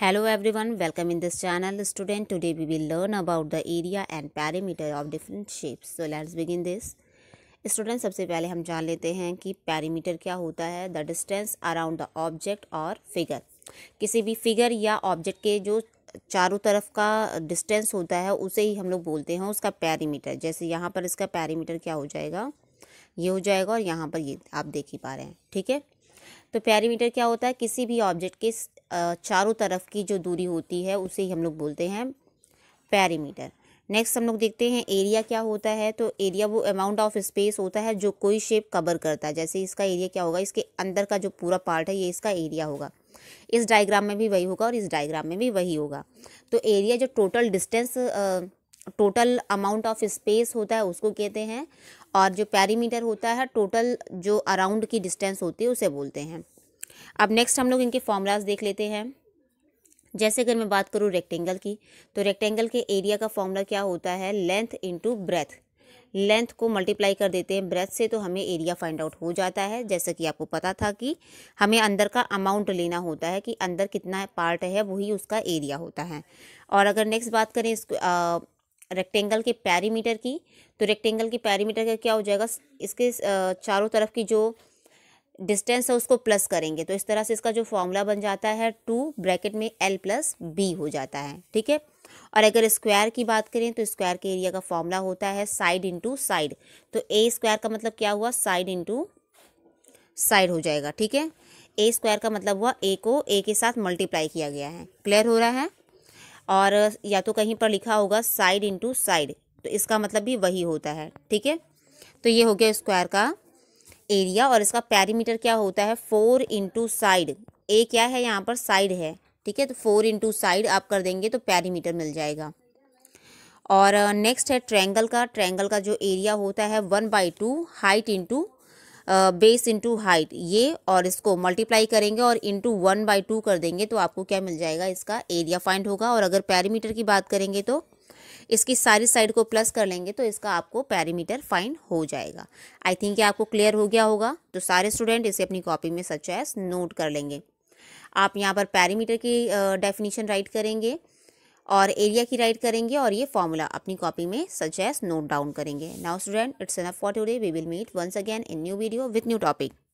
Hello everyone, welcome in this channel. Student, today we will learn about the area and perimeter of different shapes. So let's begin this. Student सबसे पहले हम जान लेते हैं कि perimeter क्या होता है the distance around the object और फिगर किसी भी फिगर या ऑब्जेक्ट के जो चारों तरफ का डिस्टेंस होता है उसे ही हम लोग बोलते हैं उसका पैरीमीटर जैसे यहाँ पर इसका पैरीमीटर क्या हो जाएगा ये हो जाएगा और यहाँ पर ये आप देख ही पा रहे हैं ठीक है तो पैरीमीटर क्या होता है किसी भी ऑब्जेक्ट के चारों तरफ की जो दूरी होती है उसे ही हम लोग बोलते हैं पैरीमीटर नेक्स्ट हम लोग देखते हैं एरिया क्या होता है तो एरिया वो अमाउंट ऑफ स्पेस होता है जो कोई शेप कवर करता है जैसे इसका एरिया क्या होगा इसके अंदर का जो पूरा पार्ट है ये इसका एरिया होगा इस डायग्राम में भी वही होगा और इस डायग्राम में भी वही होगा तो एरिया जो total distance total amount of space होता है उसको कहते हैं और जो पैरीमीटर होता है टोटल जो अराउंड की डिस्टेंस होती है उसे बोलते हैं अब नेक्स्ट हम लोग इनके फॉर्मूलाज देख लेते हैं जैसे अगर मैं बात करूँ रेक्टेंगल की तो रेक्टेंगल के एरिया का फॉर्मूला क्या होता है लेंथ इंटू ब्रेथ लेंथ को मल्टीप्लाई कर देते हैं ब्रेथ से तो हमें एरिया फाइंड आउट हो जाता है जैसा कि आपको पता था कि हमें अंदर का अमाउंट लेना होता है कि अंदर कितना पार्ट है वही उसका एरिया होता है और अगर नेक्स्ट बात करें इसको रेक्टेंगल के पैरीमीटर की तो रेक्टेंगल के पैरीमीटर का क्या हो जाएगा इसके चारों तरफ की जो डिस्टेंस है उसको प्लस करेंगे तो इस तरह से इसका जो फॉर्मूला बन जाता है टू ब्रैकेट में एल प्लस बी हो जाता है ठीक है और अगर स्क्वायर की बात करें तो स्क्वायर के एरिया का फॉर्मूला होता है साइड इंटू साइड तो ए स्क्वायर का मतलब क्या हुआ साइड इंटू साइड हो जाएगा ठीक है ए स्क्वायर का मतलब हुआ ए को ए के साथ मल्टीप्लाई किया गया है क्लियर हो रहा है और या तो कहीं पर लिखा होगा साइड इंटू साइड तो इसका मतलब भी वही होता है ठीक है तो ये हो गया स्क्वायर का एरिया और इसका पैरीमीटर क्या होता है फोर इंटू साइड ए क्या है यहाँ पर साइड है ठीक है तो फोर इंटू साइड आप कर देंगे तो पैरीमीटर मिल जाएगा और नेक्स्ट है ट्रैंगल का ट्रैंगल का जो एरिया होता है one by two height into base into height ये और इसको मल्टीप्लाई करेंगे और इंटू वन बाई टू कर देंगे तो आपको क्या मिल जाएगा इसका एरिया फाइंड होगा और अगर पैरीमीटर की बात करेंगे तो इसकी सारी साइड को प्लस कर लेंगे तो इसका आपको पैरीमीटर फाइंड हो जाएगा आई थिंक ये आपको क्लियर हो गया होगा तो सारे स्टूडेंट इसे अपनी कॉपी में सच नोट कर लेंगे आप यहाँ पर पैरीमीटर की डेफिनेशन राइट करेंगे और एरिया की राइट करेंगे और ये फॉर्मूला अपनी कॉपी में सजेस्ट नोट डाउन करेंगे now student it's enough for today we will meet once again in new video with new topic